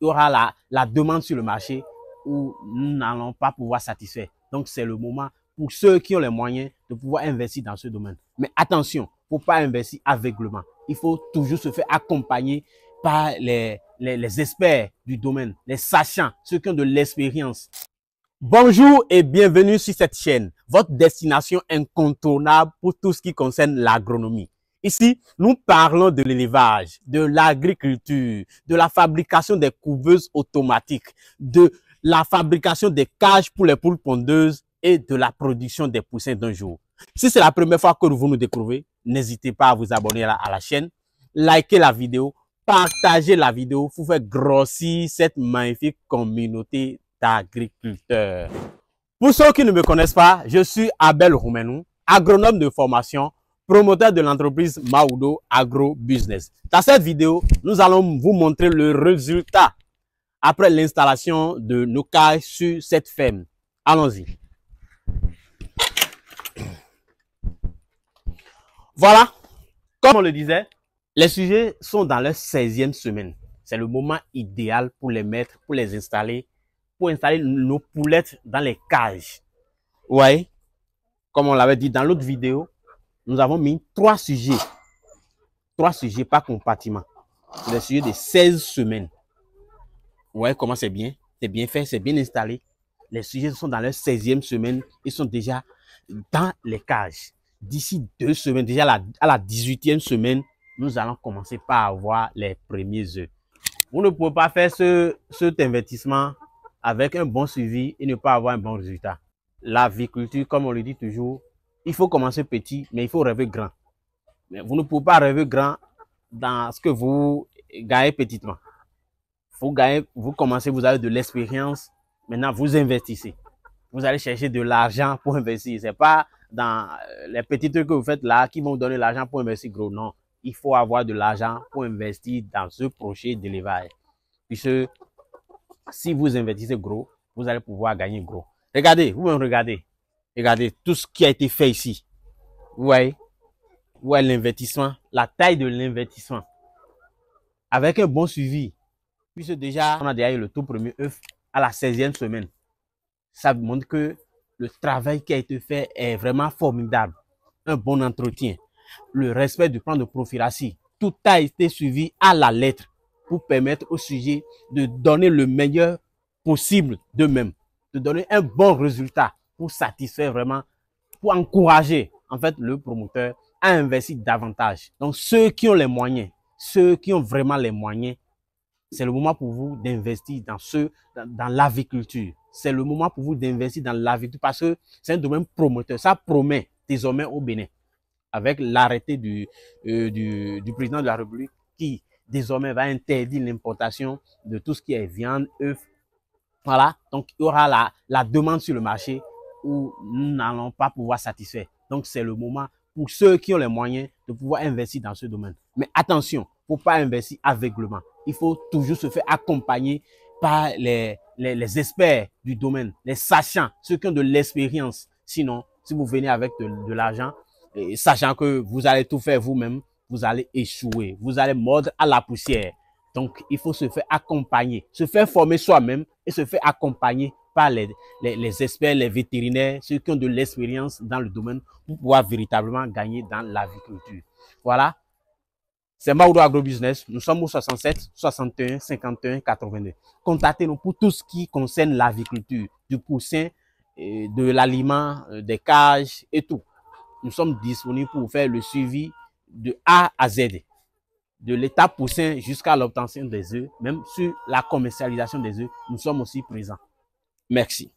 il y aura la, demande sur le marché où nous n'allons pas pouvoir satisfaire. Donc, c'est le moment pour ceux qui ont les moyens de pouvoir investir dans ce domaine. Mais attention, il ne faut pas investir aveuglement. Il faut toujours se faire accompagner par les, les, les experts du domaine, les sachants, ceux qui ont de l'expérience. Bonjour et bienvenue sur cette chaîne, votre destination incontournable pour tout ce qui concerne l'agronomie. Ici, nous parlons de l'élevage, de l'agriculture, de la fabrication des couveuses automatiques, de la fabrication des cages pour les poules pondeuses et de la production des poussins d'un jour. Si c'est la première fois que vous nous découvrez, n'hésitez pas à vous abonner à la chaîne, liker la vidéo, partager la vidéo pour faire grossir cette magnifique communauté d'agriculteurs. Pour ceux qui ne me connaissent pas, je suis Abel Roumenou, agronome de formation, promoteur de l'entreprise Maudo Agro Business. Dans cette vidéo, nous allons vous montrer le résultat après l'installation de nos cages sur cette ferme. Allons-y. Voilà, comme on le disait, les sujets sont dans leur 16e semaine. C'est le moment idéal pour les mettre, pour les installer, pour installer nos poulettes dans les cages. Ouais, comme on l'avait dit dans l'autre vidéo, nous avons mis trois sujets. Trois sujets par compartiment. C'est sujets de 16 semaines. Vous voyez comment c'est bien? C'est bien fait, c'est bien installé. Les sujets sont dans leur 16e semaine. Ils sont déjà dans les cages. D'ici deux semaines, déjà à la, 18e semaine, nous allons commencer par avoir les premiers œufs. Vous ne pouvez pas faire cet investissement avec un bon suivi et ne pas avoir un bon résultat. La L'aviculture, comme on le dit toujours, il faut commencer petit, mais il faut rêver grand. Mais vous ne pouvez pas rêver grand dans ce que vous gagnez petitement. Vous, gagnez, vous commencez, vous avez de l'expérience. Maintenant, vous investissez. Vous allez chercher de l'argent pour investir. Ce n'est pas dans euh, les petites trucs que vous faites là qui vont vous donner l'argent pour investir gros. Non, il faut avoir de l'argent pour investir dans ce projet d'élevage. Puisque si vous investissez gros, vous allez pouvoir gagner gros. Regardez, vous me regardez. Regardez tout ce qui a été fait ici. Vous voyez l'investissement, la taille de l'investissement. Avec un bon suivi, puisque déjà, on a déjà eu le tout premier œuf à la 16e semaine. Ça montre que le travail qui a été fait est vraiment formidable. Un bon entretien, le respect du plan de prophylaxie, tout a été suivi à la lettre pour permettre au sujet de donner le meilleur possible d'eux-mêmes, de donner un bon résultat pour satisfaire vraiment, pour encourager en fait le promoteur à investir davantage. Donc ceux qui ont les moyens, ceux qui ont vraiment les moyens, c'est le moment pour vous d'investir dans ce, dans, l'aviculture. C'est le moment pour vous d'investir dans l'aviculture parce que c'est un domaine promoteur. Ça promet désormais au Bénin avec l'arrêté euh, du, du, président de la République qui désormais va interdire l'importation de tout ce qui est viande, œufs. Voilà, donc il y aura la, la demande sur le marché où nous n'allons pas pouvoir satisfaire. Donc, c'est le moment pour ceux qui ont les moyens de pouvoir investir dans ce domaine. Mais attention, faut pas investir aveuglement. Il faut toujours se faire accompagner par les, les, experts du domaine, les sachants, ceux qui ont de l'expérience. Sinon, si vous venez avec de, l'argent, sachant que vous allez tout faire vous-même, vous allez échouer, vous allez mordre à la poussière. Donc, il faut se faire accompagner, se faire former soi-même et se faire accompagner les, experts, les vétérinaires, ceux qui ont de l'expérience dans le domaine pour pouvoir véritablement gagner dans l'agriculture. Voilà. C'est Mauro Agrobusiness. Nous sommes au 67 61 51 82. Contactez-nous pour tout ce qui concerne l'agriculture, du poussin, euh, de l'aliment, euh, des cages et tout. Nous sommes disponibles pour faire le suivi de A à Z de l'état poussin jusqu'à l'obtention des œufs, même sur la commercialisation des œufs, nous sommes aussi présents. Merci.